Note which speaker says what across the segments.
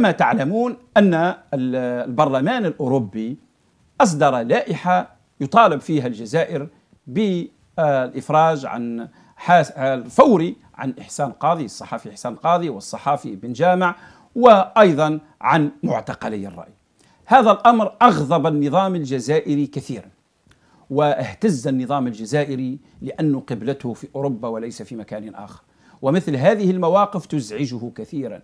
Speaker 1: كما تعلمون أن البرلمان الأوروبي أصدر لائحة يطالب فيها الجزائر بالإفراج عن الفوري عن إحسان قاضي الصحفي إحسان قاضي والصحافي بن جامع وأيضا عن معتقلي الرأي هذا الأمر أغضب النظام الجزائري كثيرا واهتز النظام الجزائري لأنه قبلته في أوروبا وليس في مكان آخر ومثل هذه المواقف تزعجه كثيرا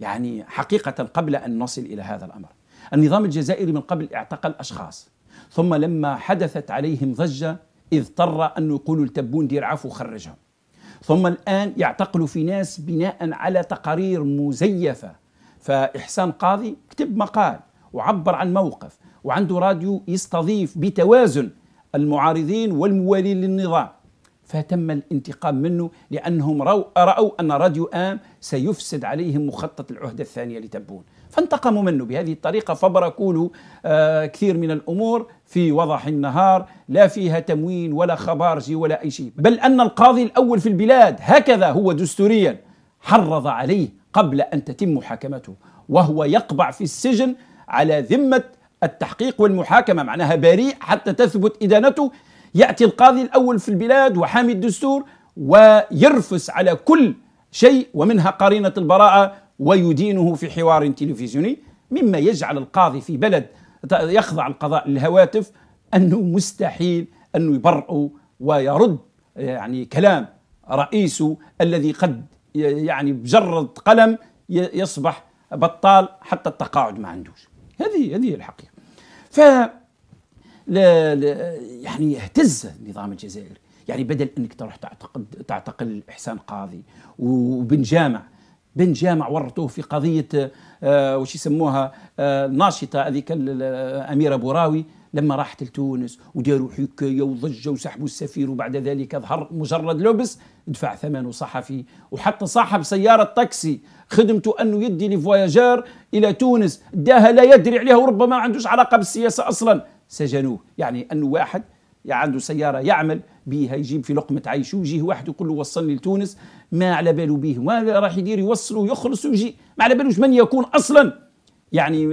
Speaker 1: يعني حقيقة قبل أن نصل إلى هذا الأمر النظام الجزائري من قبل اعتقل أشخاص ثم لما حدثت عليهم ضجة اضطر أن يقولوا التبون دير عفو خرجهم ثم الآن يعتقلوا في ناس بناء على تقارير مزيفة فإحسان قاضي كتب مقال وعبر عن موقف وعنده راديو يستضيف بتوازن المعارضين والموالين للنظام فتم الانتقام منه لأنهم رأوا, أن راديو آم سيفسد عليهم مخطط العهدة الثانية لتبون فانتقموا منه بهذه الطريقة فبركوا له آه كثير من الأمور في وضح النهار لا فيها تموين ولا خبارجي ولا أي شيء بل أن القاضي الأول في البلاد هكذا هو دستوريا حرض عليه قبل أن تتم محاكمته وهو يقبع في السجن على ذمة التحقيق والمحاكمة معناها بريء حتى تثبت إدانته يأتي القاضي الأول في البلاد وحامي الدستور ويرفس على كل شيء ومنها قرينة البراءة ويدينه في حوار تلفزيوني مما يجعل القاضي في بلد يخضع القضاء للهواتف أنه مستحيل أنه يبرئ ويرد يعني كلام رئيسه الذي قد يعني بجرد قلم يصبح بطال حتى التقاعد ما عندوش هذه هذه الحقيقة ف لا يعني يهتز النظام الجزائري يعني بدل انك تروح تعتقد تعتقل احسان قاضي وبن جامع بن جامع ورطوه في قضيه آه وش يسموها آه الناشطه هذيك الاميره بوراوي لما راحت لتونس وداروا حكايه وضجه وسحبوا السفير وبعد ذلك ظهر مجرد لبس دفع ثمنه صحفي وحتى صاحب سياره تاكسي خدمته انه يدي لي الى تونس داها لا يدري عليها وربما ما عندوش علاقه بالسياسه اصلا سجنوه يعني أنه واحد عنده سيارة يعمل بيها يجيب في لقمة عيشه ويجيه واحد يقول له وصلني لتونس ما على باله به ما راح يدير يوصله ويخلص ويجي ما على بالوش من يكون أصلا يعني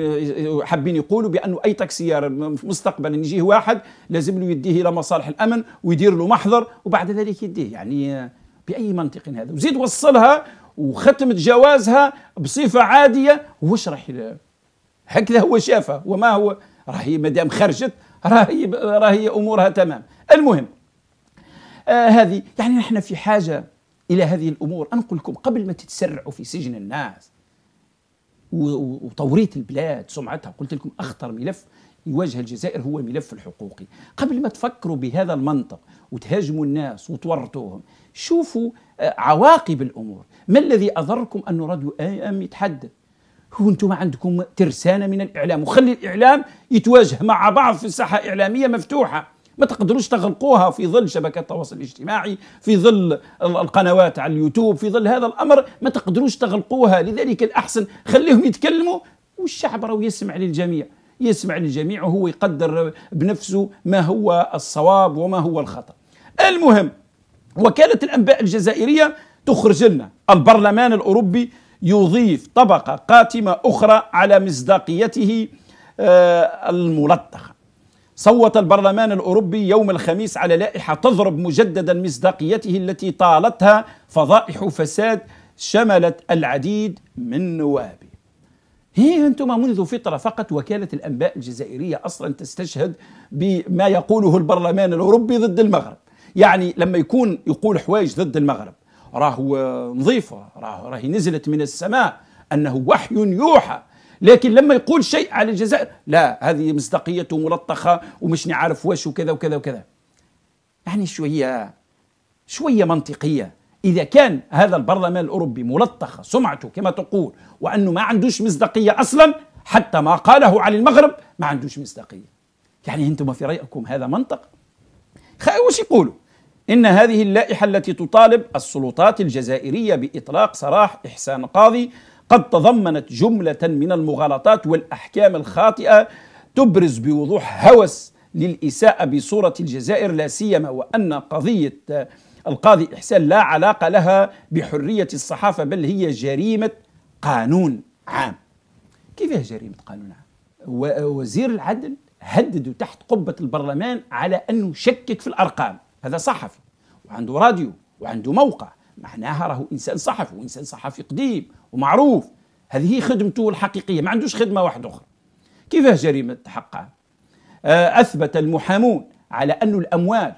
Speaker 1: حابين يقولوا بأنه أي تاكسيار مستقبلا يجيه واحد لازم له يديه إلى مصالح الأمن ويدير له محضر وبعد ذلك يديه يعني بأي منطق هذا وزيد وصلها وختمت جوازها بصفة عادية وش راح هكذا هو شافها وما هو راهي مادام خرجت راهي راهي امورها تمام المهم آه هذه يعني نحن في حاجه الى هذه الامور انا نقول لكم قبل ما تتسرعوا في سجن الناس وتوريط البلاد سمعتها قلت لكم اخطر ملف يواجه الجزائر هو الملف الحقوقي قبل ما تفكروا بهذا المنطق وتهاجموا الناس وتورطوهم شوفوا آه، عواقب الامور ما الذي اضركم ان راديو ام يتحدث هو انتم عندكم ترسانه من الاعلام وخلي الاعلام يتواجه مع بعض في ساحه اعلاميه مفتوحه ما تقدروش تغلقوها في ظل شبكات التواصل الاجتماعي في ظل القنوات على اليوتيوب في ظل هذا الامر ما تقدروش تغلقوها لذلك الاحسن خليهم يتكلموا والشعب راهو يسمع للجميع يسمع للجميع وهو يقدر بنفسه ما هو الصواب وما هو الخطا المهم وكاله الانباء الجزائريه تخرج لنا البرلمان الاوروبي يضيف طبقة قاتمة أخرى على مصداقيته آه، الملطخة صوت البرلمان الأوروبي يوم الخميس على لائحة تضرب مجددا مصداقيته التي طالتها فضائح فساد شملت العديد من نوابه هي أنتم منذ فترة فقط وكالة الأنباء الجزائرية أصلا تستشهد بما يقوله البرلمان الأوروبي ضد المغرب يعني لما يكون يقول حوايج ضد المغرب راهو نظيفة راهو راهي نزلت من السماء أنه وحي يوحى لكن لما يقول شيء على الجزائر لا هذه مصداقيته ملطخة ومش نعرف واش وكذا وكذا وكذا يعني شوية شوية منطقية إذا كان هذا البرلمان الأوروبي ملطخة سمعته كما تقول وأنه ما عندوش مصداقية أصلا حتى ما قاله عن المغرب ما عندوش مصداقية يعني أنتم في رأيكم هذا منطق واش يقولوا إن هذه اللائحة التي تطالب السلطات الجزائرية بإطلاق سراح إحسان قاضي قد تضمنت جملة من المغالطات والأحكام الخاطئة تبرز بوضوح هوس للإساءة بصورة الجزائر لا سيما وأن قضية القاضي إحسان لا علاقة لها بحرية الصحافة بل هي جريمة قانون عام كيف هي جريمة قانون عام؟ وزير العدل هدد تحت قبة البرلمان على أنه شكك في الأرقام هذا صحفي وعنده راديو وعنده موقع معناها راهو انسان صحفي وانسان صحفي قديم ومعروف هذه هي خدمته الحقيقيه ما عندوش خدمه واحده اخرى كيفاه جريمه تحقق آه، اثبت المحامون على أن الاموال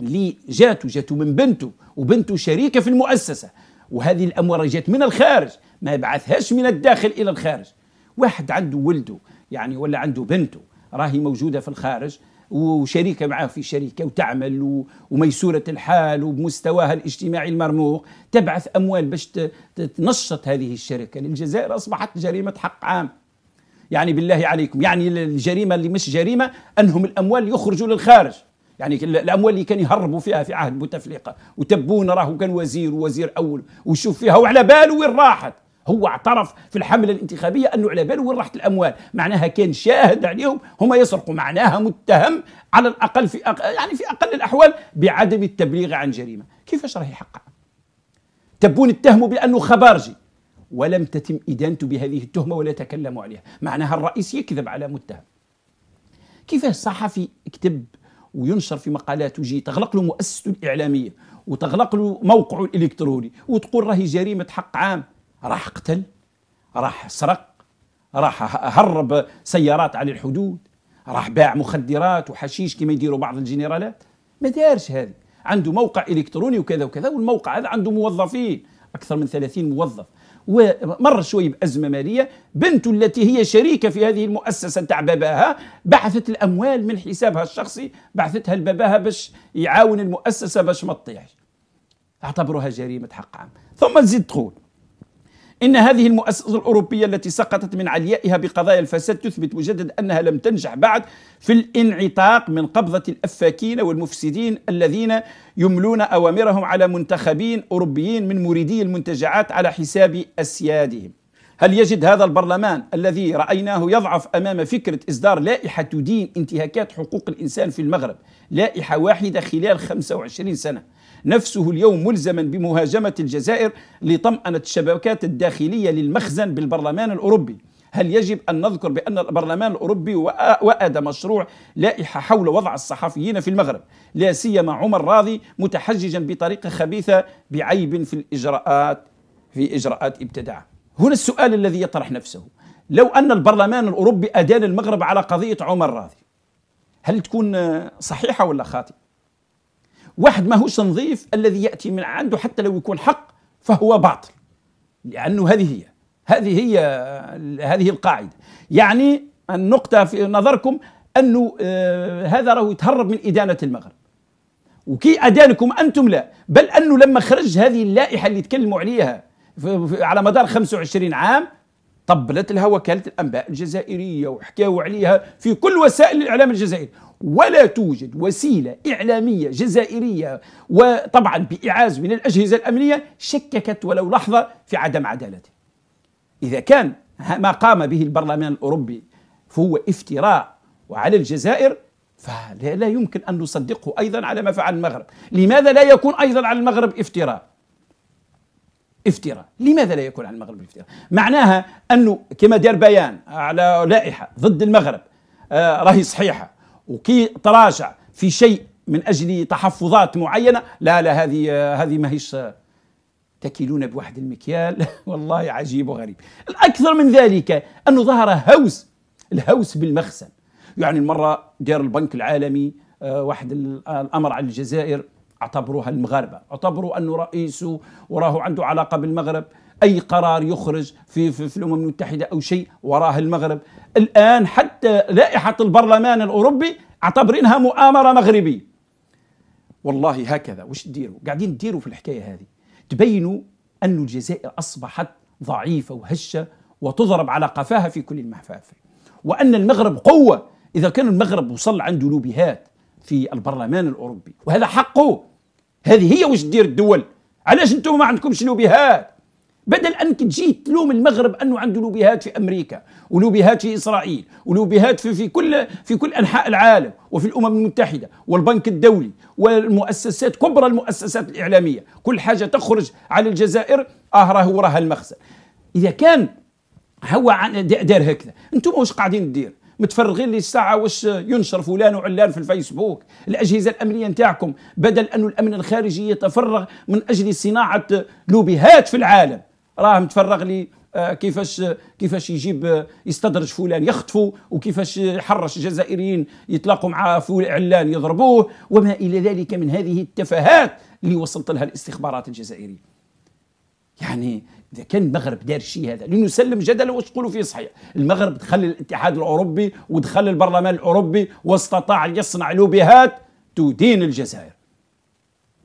Speaker 1: اللي جاتوا جاتوا من بنته وبنته شريكه في المؤسسه وهذه الاموال جات من الخارج ما يبعثهاش من الداخل الى الخارج واحد عنده ولده يعني ولا عنده بنته راهي موجوده في الخارج وشريكة معه في شركة وتعمل وميسورة الحال وبمستواها الاجتماعي المرموق تبعث أموال باش تنشط هذه الشركة للجزائر أصبحت جريمة حق عام يعني بالله عليكم يعني الجريمة اللي مش جريمة أنهم الأموال يخرجوا للخارج يعني الاموال اللي كان يهربوا فيها في عهد بوتفليقه وتبون راهو كان وزير ووزير اول وشوف فيها وعلى باله وين راحت هو اعترف في الحملة الانتخابية أنه على باله وين راحت الأموال معناها كان شاهد عليهم هم يسرقوا معناها متهم على الأقل في أق... يعني في أقل الأحوال بعدم التبليغ عن جريمة كيفاش راح يحقق تبون اتهموا بأنه خبارجي ولم تتم إدانته بهذه التهمة ولا تكلموا عليها معناها الرئيس يكذب على متهم كيفاش صحفي يكتب وينشر في مقالات وجي تغلق له مؤسسته الإعلامية وتغلق له موقعه الإلكتروني وتقول راهي جريمة حق عام راح قتل راح سرق راح أه- هرب سيارات على الحدود راح باع مخدرات وحشيش كما يديروا بعض الجنرالات ما دارش هذه عنده موقع الكتروني وكذا وكذا والموقع هذا عنده موظفين اكثر من 30 موظف ومر شوي بازمه ماليه بنته التي هي شريكه في هذه المؤسسه تاع باباها بعثت الاموال من حسابها الشخصي بعثتها لباباها باش يعاون المؤسسه باش ما تطيحش اعتبروها جريمه حق عام ثم تزيد تقول إن هذه المؤسسة الأوروبية التي سقطت من عليائها بقضايا الفساد تثبت مجددا أنها لم تنجح بعد في الانعتاق من قبضة الأفاكين والمفسدين الذين يملون أوامرهم على منتخبين أوروبيين من مريدي المنتجعات على حساب أسيادهم هل يجد هذا البرلمان الذي رأيناه يضعف أمام فكرة إصدار لائحة تدين انتهاكات حقوق الإنسان في المغرب لائحة واحدة خلال 25 سنة نفسه اليوم ملزما بمهاجمة الجزائر لطمأنة الشبكات الداخلية للمخزن بالبرلمان الأوروبي هل يجب أن نذكر بأن البرلمان الأوروبي وأد مشروع لائحة حول وضع الصحفيين في المغرب لا سيما عمر راضي متحججا بطريقة خبيثة بعيب في الإجراءات في إجراءات ابتداع هنا السؤال الذي يطرح نفسه لو أن البرلمان الأوروبي أدان المغرب على قضية عمر راضي هل تكون صحيحة ولا خاطئة واحد ماهوش نظيف الذي ياتي من عنده حتى لو يكون حق فهو باطل لانه هذه هي هذه هي هذه القاعده يعني النقطه في نظركم انه آه هذا راهو يتهرب من ادانه المغرب وكي ادانكم انتم لا بل انه لما خرج هذه اللائحه اللي تكلموا عليها على مدار 25 عام طبلت لها وكاله الانباء الجزائريه وحكاوا عليها في كل وسائل الاعلام الجزائري ولا توجد وسيلة إعلامية جزائرية وطبعا بإعاز من الأجهزة الأمنية شككت ولو لحظة في عدم عدالته إذا كان ما قام به البرلمان الأوروبي فهو افتراء وعلى الجزائر فلا لا يمكن أن نصدقه أيضا على ما فعل المغرب لماذا لا يكون أيضا على المغرب افتراء افتراء لماذا لا يكون على المغرب افتراء معناها أنه كما دار بيان على لائحة ضد المغرب آه راهي صحيحة وكي تراجع في شيء من اجل تحفظات معينه لا لا هذه هذه ماهيش تكيلون بواحد المكيال والله عجيب وغريب الأكثر من ذلك أنه ظهر هوس الهوس بالمخزن يعني المرة دار البنك العالمي آه، واحد الأمر على الجزائر اعتبروها المغاربة اعتبروا أنه رئيسه وراه عنده علاقة بالمغرب اي قرار يخرج في في, في الامم المتحده او شيء وراه المغرب الان حتى لائحه البرلمان الاوروبي اعتبرينها مؤامره مغربيه والله هكذا وش تديروا قاعدين تديروا في الحكايه هذه تبينوا ان الجزائر اصبحت ضعيفه وهشه وتضرب على قفاها في كل المحافل وان المغرب قوه اذا كان المغرب وصل عنده لوبيهات في البرلمان الاوروبي وهذا حقه هذه هي وش تدير الدول علاش انتم ما عندكمش لوبيهات بدل انك تجي تلوم المغرب انه عنده لوبيهات في امريكا ولوبيهات في اسرائيل ولوبيهات في, في كل في كل انحاء العالم وفي الامم المتحده والبنك الدولي والمؤسسات كبرى المؤسسات الاعلاميه كل حاجه تخرج على الجزائر اه راهو راها المخزن اذا كان هو دار هكذا انتم واش قاعدين دير متفرغين لي الساعة واش ينشر فلان وعلان في الفيسبوك الأجهزة الأمنية نتاعكم بدل أن الأمن الخارجي يتفرغ من أجل صناعة لوبيهات في العالم راه متفرغ لي آه، كيفاش كيفاش يجيب آه، يستدرج فلان يخطفه وكيفاش يحرش الجزائريين يتلاقوا مع علان يضربوه وما الى ذلك من هذه التفاهات اللي وصلت لها الاستخبارات الجزائريه يعني اذا كان المغرب دار الشيء هذا لنسلم جدلا واش تقولوا فيه صحيح المغرب دخل الاتحاد الاوروبي ودخل البرلمان الاوروبي واستطاع ان يصنع لوبيهات تدين الجزائر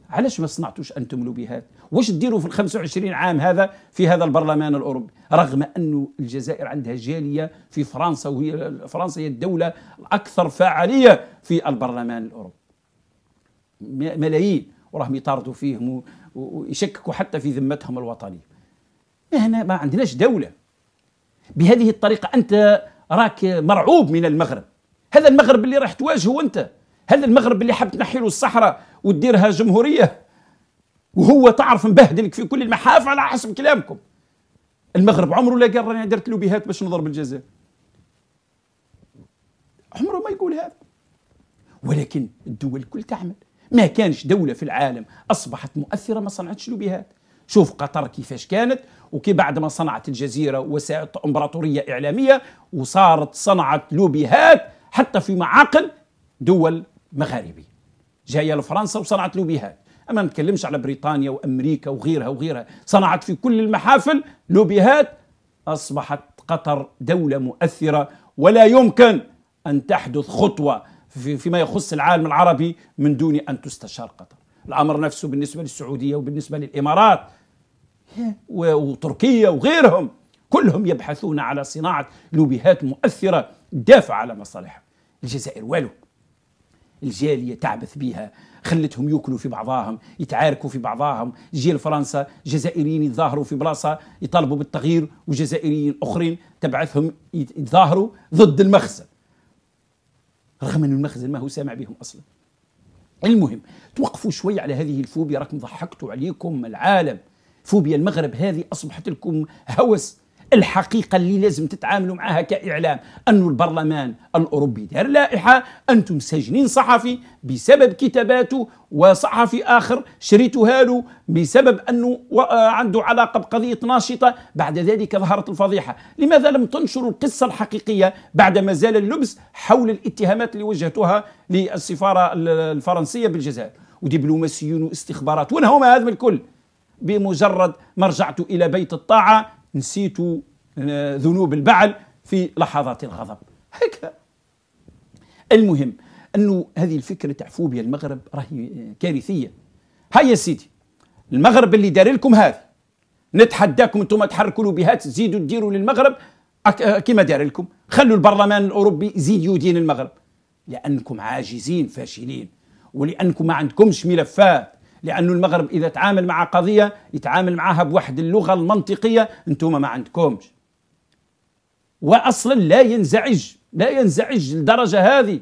Speaker 1: علاش ما صنعتوش انتم لوبيهات واش ديروا في ال 25 عام هذا في هذا البرلمان الاوروبي رغم انه الجزائر عندها جاليه في فرنسا وهي فرنسا هي الدوله الاكثر فعاليه في البرلمان الاوروبي ملايين وراهم يطاردوا فيهم ويشككوا حتى في ذمتهم الوطنيه هنا ما عندناش دوله بهذه الطريقه انت راك مرعوب من المغرب هذا المغرب اللي راح تواجهه انت هل المغرب اللي حاب تنحي له الصحراء وتديرها جمهوريه وهو تعرف مبهدلك في كل المحافل على حسب كلامكم المغرب عمره لا قال راني درت لوبيهات باش نضرب الجزائر عمره ما يقول هذا ولكن الدول الكل تعمل ما كانش دولة في العالم أصبحت مؤثرة ما صنعتش لوبيهات شوف قطر كيفاش كانت وكي بعد ما صنعت الجزيرة وسعت إمبراطورية إعلامية وصارت صنعت لوبيهات حتى في معاقل دول مغاربي جايه لفرنسا وصنعت له اما ما نتكلمش على بريطانيا وامريكا وغيرها وغيرها صنعت في كل المحافل لوبيهات اصبحت قطر دوله مؤثره ولا يمكن ان تحدث خطوه في فيما يخص العالم العربي من دون ان تستشار قطر الامر نفسه بالنسبه للسعوديه وبالنسبه للامارات وتركيا وغيرهم كلهم يبحثون على صناعه لوبيهات مؤثره تدافع على مصالحهم الجزائر والو الجاليه تعبث بها خلتهم يوكلوا في بعضاهم يتعاركوا في بعضاهم جيل فرنسا جزائريين يتظاهروا في بلاصه يطالبوا بالتغيير وجزائريين اخرين تبعثهم يتظاهروا ضد المخزن رغم ان المخزن ما هو سامع بهم اصلا المهم توقفوا شوي على هذه الفوبيا راكم ضحكتوا عليكم العالم فوبيا المغرب هذه اصبحت لكم هوس الحقيقة اللي لازم تتعاملوا معها كإعلام أن البرلمان الأوروبي دار لائحة أنتم سجنين صحفي بسبب كتاباته وصحفي آخر شريتها له بسبب أنه آه، عنده علاقة بقضية ناشطة بعد ذلك ظهرت الفضيحة لماذا لم تنشروا القصة الحقيقية بعد ما زال اللبس حول الاتهامات اللي وجهتها للسفارة الفرنسية بالجزائر ودبلوماسيون واستخبارات ونهوما هذا الكل بمجرد ما رجعت إلى بيت الطاعة نسيت آه، ذنوب البعل في لحظات الغضب هكذا المهم انه هذه الفكره تاع فوبيا المغرب راهي آه، كارثيه هيا سيدي المغرب اللي دار لكم هذا نتحداكم انتم تحركوا بهات تزيدوا تديروا للمغرب كما آه، دار لكم خلوا البرلمان الاوروبي يزيد يدين المغرب لانكم عاجزين فاشلين ولانكم ما عندكمش ملفات لأنه المغرب إذا تعامل مع قضية يتعامل معها بواحد اللغة المنطقية أنتم ما عندكمش وأصلا لا ينزعج لا ينزعج لدرجة هذه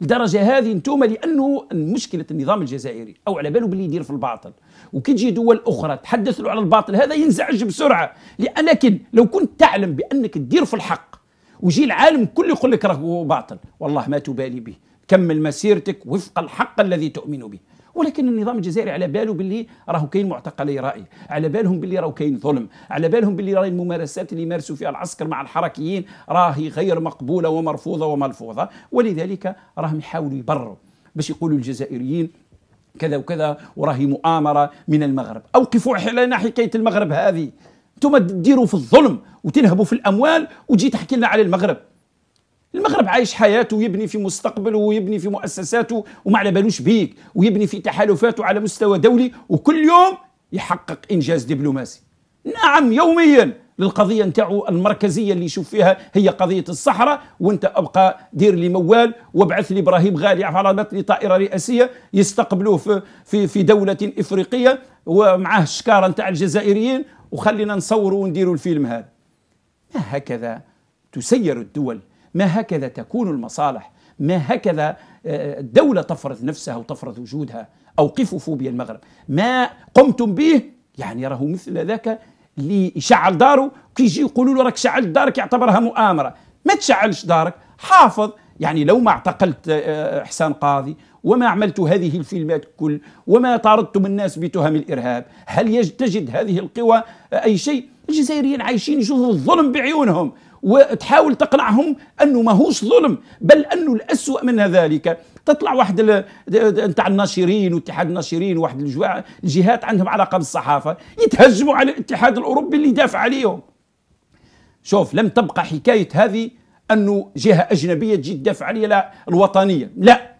Speaker 1: لدرجة هذه أنتم لأنه مشكلة النظام الجزائري أو على باله باللي يدير في الباطل وكي تجي دول أخرى تحدث له على الباطل هذا ينزعج بسرعة لأنك لو كنت تعلم بأنك تدير في الحق ويجي العالم كله يقول لك راه باطل والله ما تبالي به كمل مسيرتك وفق الحق الذي تؤمن به ولكن النظام الجزائري على باله باللي راهو كاين معتقلي راي على بالهم باللي راهو كاين ظلم على بالهم باللي راهي الممارسات اللي يمارسوا فيها العسكر مع الحركيين راهي غير مقبوله ومرفوضه وملفوظه ولذلك راهم يحاولوا يبرروا باش يقولوا الجزائريين كذا وكذا وراهي مؤامره من المغرب اوقفوا على حكايه المغرب هذه انتم تديروا في الظلم وتنهبوا في الاموال وتجي تحكي لنا على المغرب المغرب عايش حياته ويبني في مستقبله ويبني في مؤسساته وما على بالوش بيك ويبني في تحالفاته على مستوى دولي وكل يوم يحقق انجاز دبلوماسي نعم يوميا للقضيه نتاعو المركزيه اللي يشوف فيها هي قضيه الصحراء وانت ابقى دير لي موال وابعث لي ابراهيم غالي على لي طائره رئاسيه يستقبلوه في في, في دوله افريقيه ومعاه الشكاره نتاع الجزائريين وخلينا نصوروا ونديروا الفيلم هذا ما هكذا تسير الدول ما هكذا تكون المصالح ما هكذا آه، الدولة تفرض نفسها وتفرض وجودها أوقفوا فوبيا المغرب ما قمتم به يعني راه مثل ذاك اللي يشعل داره كي يجي يقولوا له راك شعلت دارك يعتبرها مؤامرة ما تشعلش دارك حافظ يعني لو ما اعتقلت آه، آه، حسان قاضي وما عملت هذه الفيلمات كل وما طاردتم الناس بتهم الإرهاب هل تجد هذه القوى أي شيء الجزائريين عايشين يشوفوا الظلم بعيونهم وتحاول تقنعهم انه ماهوش ظلم بل انه الاسوء من ذلك تطلع واحد نتاع الناشرين واتحاد الناشرين واحد الجهات عندهم علاقه بالصحافه يتهجموا على الاتحاد الاوروبي اللي دافع عليهم شوف لم تبقى حكايه هذه انه جهه اجنبيه تجي تدافع علي لا الوطنيه لا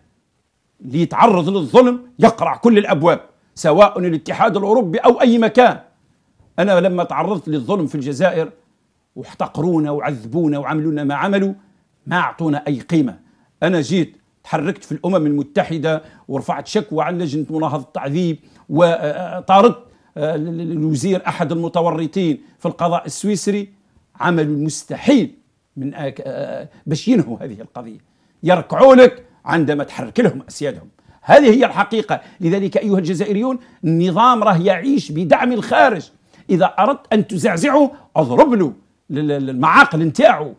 Speaker 1: اللي يتعرض للظلم يقرع كل الابواب سواء الاتحاد الاوروبي او اي مكان انا لما تعرضت للظلم في الجزائر واحتقرونا وعذبونا وعملوا لنا ما عملوا ما اعطونا اي قيمه انا جيت تحركت في الامم المتحده ورفعت شكوى على لجنه مناهضه التعذيب وطاردت الوزير آه، احد المتورطين في القضاء السويسري عملوا المستحيل من آه، باش ينهوا هذه القضيه يركعوا لك عندما تحرك لهم اسيادهم هذه هي الحقيقه لذلك ايها الجزائريون النظام راه يعيش بدعم الخارج اذا اردت ان تزعزعه اضرب له المعاقل نتاعو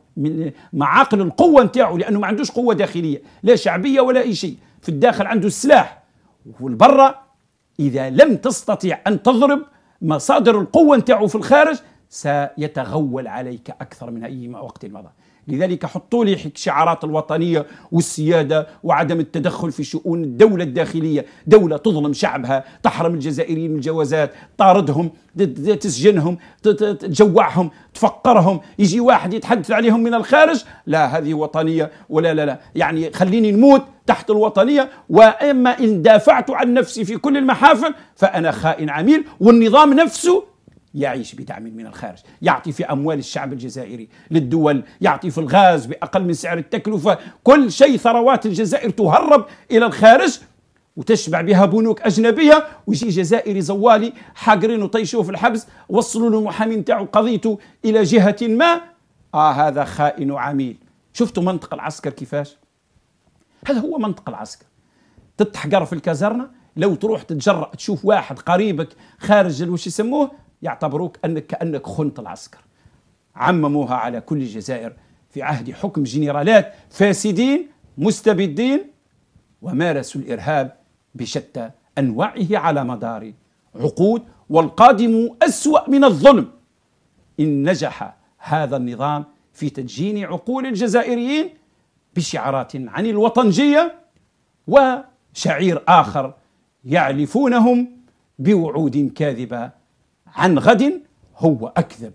Speaker 1: معاقل القوه نتاعو لانه ما عندوش قوه داخليه لا شعبيه ولا اي شيء في الداخل عنده السلاح والبرة اذا لم تستطيع ان تضرب مصادر القوه نتاعو في الخارج سيتغول عليك اكثر من اي وقت مضى لذلك حطوا لي شعارات الوطنية والسيادة وعدم التدخل في شؤون الدولة الداخلية دولة تظلم شعبها تحرم الجزائريين من الجوازات طاردهم تسجنهم تجوعهم تفقرهم يجي واحد يتحدث عليهم من الخارج لا هذه وطنية ولا لا لا يعني خليني نموت تحت الوطنية وإما إن دافعت عن نفسي في كل المحافل فأنا خائن عميل والنظام نفسه يعيش بدعم من الخارج يعطي في أموال الشعب الجزائري للدول يعطي في الغاز بأقل من سعر التكلفة كل شيء ثروات الجزائر تهرب إلى الخارج وتشبع بها بنوك أجنبية ويجي جزائري زوالي حاقرين وطيشوا في الحبس وصلوا له محامي نتاعو قضيته إلى جهة ما آه هذا خائن عميل شفتوا منطق العسكر كيفاش هذا هو منطق العسكر تتحقر في الكازرنة لو تروح تتجرأ تشوف واحد قريبك خارج وش يسموه يعتبروك أنك كأنك خنت العسكر عمموها على كل الجزائر في عهد حكم جنرالات فاسدين مستبدين ومارسوا الإرهاب بشتى أنواعه على مدار عقود والقادم أسوأ من الظلم إن نجح هذا النظام في تدجين عقول الجزائريين بشعارات عن الوطنجية وشعير آخر يعلفونهم بوعود كاذبة عن غد هو أكذب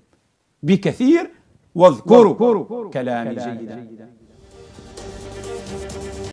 Speaker 1: بكثير واذكروا كلامي جيدا